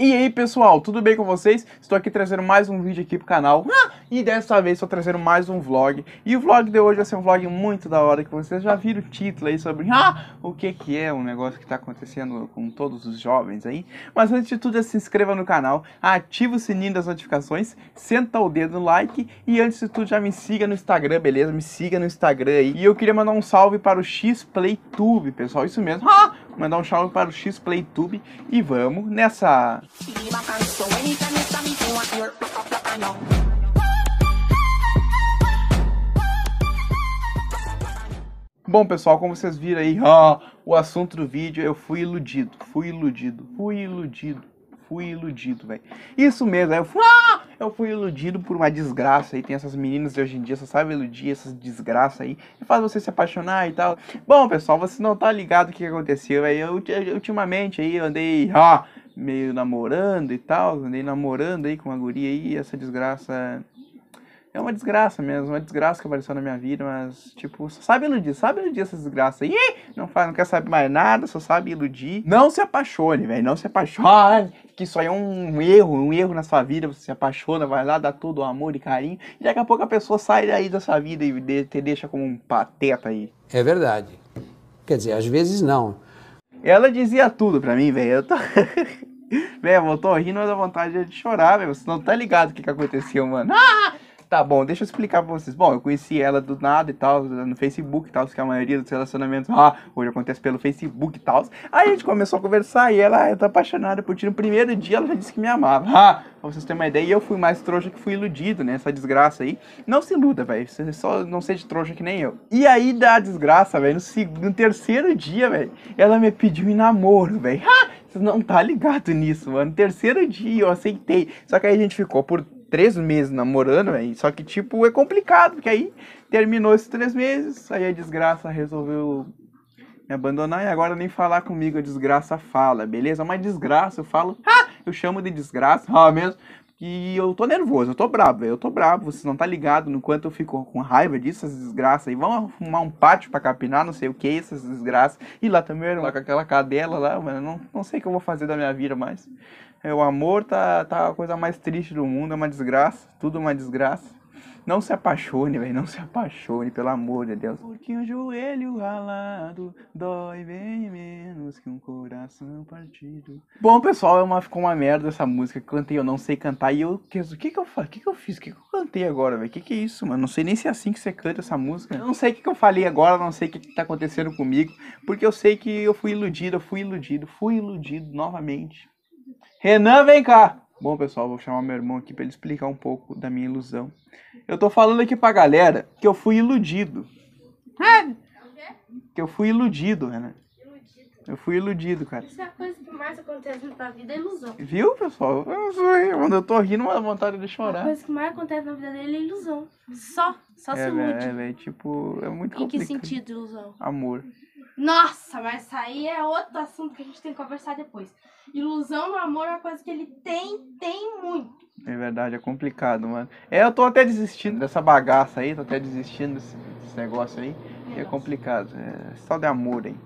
E aí pessoal, tudo bem com vocês? Estou aqui trazendo mais um vídeo aqui pro canal ah, E dessa vez estou trazendo mais um vlog E o vlog de hoje vai ser um vlog muito da hora Que vocês já viram o título aí sobre ah, O que que é um negócio que está acontecendo com todos os jovens aí Mas antes de tudo, se inscreva no canal Ativa o sininho das notificações Senta o dedo no like E antes de tudo, já me siga no Instagram, beleza? Me siga no Instagram aí E eu queria mandar um salve para o X pessoal Isso mesmo ah, mandar um salve para o X Playtube e vamos nessa. Bom pessoal, como vocês viram aí, ó, o assunto do vídeo, eu fui iludido, fui iludido, fui iludido, fui iludido, velho. Isso mesmo, eu fui, ah, eu fui iludido por uma desgraça aí. Tem essas meninas de hoje em dia, só sabe iludir essas desgraças aí. E faz você se apaixonar e tal. Bom, pessoal, você não tá ligado o que aconteceu aí. Eu, eu, ultimamente aí eu andei ó, meio namorando e tal. Andei namorando aí com uma guria aí. E essa desgraça é uma desgraça mesmo, uma desgraça que apareceu na minha vida, mas, tipo, só sabe iludir, sabe iludir essa desgraça. E não, faz, não quer saber mais nada, só sabe iludir. Não se apaixone, velho, não se apaixone, que isso aí é um erro, um erro na sua vida. Você se apaixona, vai lá, dá todo o amor e carinho, e daqui a pouco a pessoa sai daí da sua vida e te deixa como um pateta aí. É verdade. Quer dizer, às vezes não. Ela dizia tudo pra mim, velho. Eu tô. velho, eu tô rindo, mas a vontade é de chorar, velho. Você não tá ligado o que, que aconteceu, mano. Ah! Tá bom, deixa eu explicar pra vocês. Bom, eu conheci ela do nada e tal, no Facebook e tal, que é a maioria dos relacionamentos ah, hoje acontece pelo Facebook e tal. Aí a gente começou a conversar e ela, ah, eu tô apaixonada por ti. No primeiro dia ela já disse que me amava. Ah, pra vocês terem uma ideia, eu fui mais trouxa que fui iludido, né? Essa desgraça aí. Não se iluda, velho. Você só não seja trouxa que nem eu. E aí a desgraça, velho, no, no, terceiro dia, velho, ela me pediu em namoro, velho. Ah, você não tá ligado nisso, mano. No terceiro dia eu aceitei. Só que aí a gente ficou por três meses namorando, aí, Só que, tipo, é complicado, porque aí terminou esses três meses, aí a desgraça resolveu me abandonar e agora nem falar comigo a desgraça fala, beleza? Mas desgraça, eu falo, ah, eu chamo de desgraça, ah, mesmo, e eu tô nervoso, eu tô bravo, eu tô bravo, vocês não tá ligado no quanto eu fico com raiva disso, essas desgraças, e vão arrumar um pátio para capinar, não sei o que, essas desgraças, e lá também, lá com aquela cadela lá, mano, não, não sei o que eu vou fazer da minha vida mais. É, o amor tá, tá a coisa mais triste do mundo, é uma desgraça, tudo uma desgraça. Não se apaixone, velho. Não se apaixone, pelo amor de Deus. Porque um joelho ralado dói bem menos que um coração partido. Bom, pessoal, é uma, ficou uma merda essa música que cantei. Eu não sei cantar. E eu. O que, que, eu faço? O que, que eu fiz? O que, que eu cantei agora, velho? O que, que é isso, mano? Não sei nem se é assim que você canta essa música. Eu não sei o que, que eu falei agora. Não sei o que, que tá acontecendo comigo. Porque eu sei que eu fui iludido, eu fui iludido, fui iludido novamente. Renan, vem cá! Bom, pessoal, vou chamar meu irmão aqui para ele explicar um pouco da minha ilusão. Eu tô falando aqui pra galera que eu fui iludido. É. Que eu fui iludido, Renan. Eu fui iludido, cara. Isso é a coisa que mais acontece na tua vida, é ilusão. Viu, pessoal? Eu Quando eu tô rindo, uma vontade de chorar. A coisa que mais acontece na vida dele é ilusão. Só. Só é, se ilude. É, véio, tipo, é muito em complicado. Em que sentido ilusão? Amor. Nossa, mas isso aí é outro assunto que a gente tem que conversar depois. Ilusão no amor é uma coisa que ele tem, tem muito. É verdade, é complicado, mano. É, eu tô até desistindo dessa bagaça aí, tô até desistindo desse, desse negócio aí. Negócio. É complicado. É só de amor hein?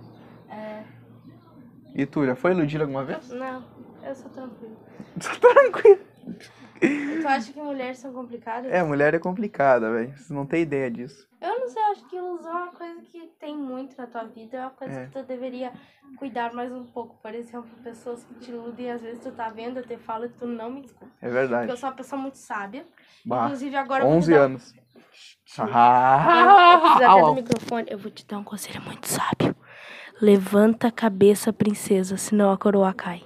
E tu, já foi iludida alguma vez? Não, eu sou tranquila. tranquila? Tu acha que mulheres são complicadas? É, mulher é complicada, velho. Você não tem ideia disso. Eu não sei, acho que ilusão é uma coisa que tem muito na tua vida. É uma coisa é. que tu deveria cuidar mais um pouco. Por exemplo, pessoas que te iludem, às vezes tu tá vendo, eu te falo e tu não me escuta. É verdade. Porque eu sou uma pessoa muito sábia. Inclusive agora. 11 anos. Dar... Ah, eu, eu, microfone, eu vou te dar um conselho muito sábio. Levanta a cabeça, princesa, senão a coroa cai.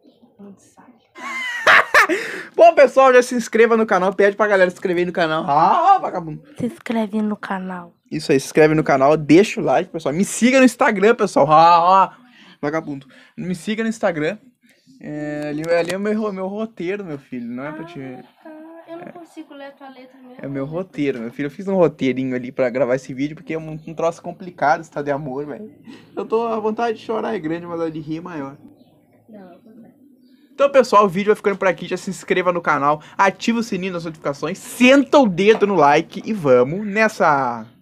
Bom, pessoal, já se inscreva no canal. Pede pra galera se inscrever no canal. Ah, vagabundo. Se inscreve no canal. Isso aí, se inscreve no canal, deixa o like, pessoal. Me siga no Instagram, pessoal. Ah, ah vagabundo. Me siga no Instagram. É, ali, ali é o meu, meu roteiro, meu filho. Não é pra te. Ah, tá consigo ler a tua letra mesmo. É o meu roteiro, meu filho. Eu fiz um roteirinho ali pra gravar esse vídeo, porque é um, um troço complicado está tá de amor, velho. Eu tô. à vontade de chorar é grande, mas a de rir é maior. Não, Então, pessoal, o vídeo vai ficando por aqui. Já se inscreva no canal, ativa o sininho das notificações, senta o dedo no like e vamos nessa!